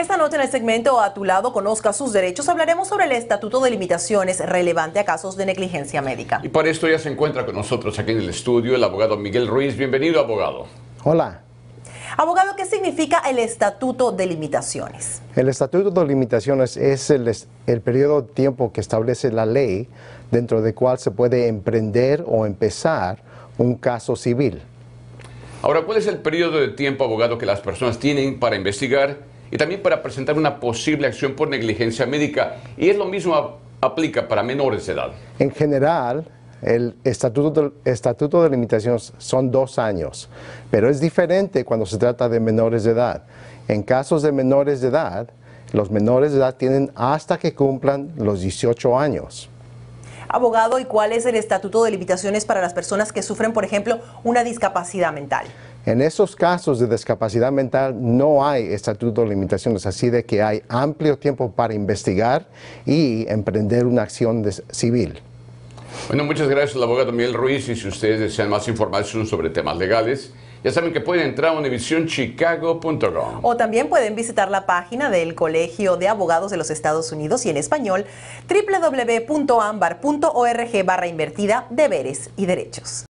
Esta noche en el segmento A tu lado conozca sus derechos hablaremos sobre el estatuto de limitaciones relevante a casos de negligencia médica. Y para esto ya se encuentra con nosotros aquí en el estudio el abogado Miguel Ruiz. Bienvenido, abogado. Hola. Abogado, ¿qué significa el Estatuto de Limitaciones? El Estatuto de Limitaciones es el, periodo de tiempo que establece la ley dentro del cual se puede emprender o empezar un caso civil. Ahora, ¿cuál es el periodo de tiempo, abogado, que las personas tienen para investigar y también para presentar una posible acción por negligencia médica. Y es lo mismo aplica para menores de edad. En general, el estatuto de, estatuto de limitaciones son dos años, pero es diferente cuando se trata de menores de edad. En casos de menores de edad, los menores de edad tienen hasta que cumplan los 18 años. Abogado, ¿y cuál es el estatuto de limitaciones para las personas que sufren, por ejemplo, una discapacidad mental? En esos casos de discapacidad mental no hay estatuto de limitaciones, así de que hay amplio tiempo para investigar y emprender una acción civil. Bueno, muchas gracias al abogado Miguel Ruiz y si ustedes desean más información sobre temas legales, ya saben que pueden entrar a univisionchicago.com. O también pueden visitar la página del Colegio de Abogados de los Estados Unidos y en español www.ambar.org barra invertida deberes y derechos.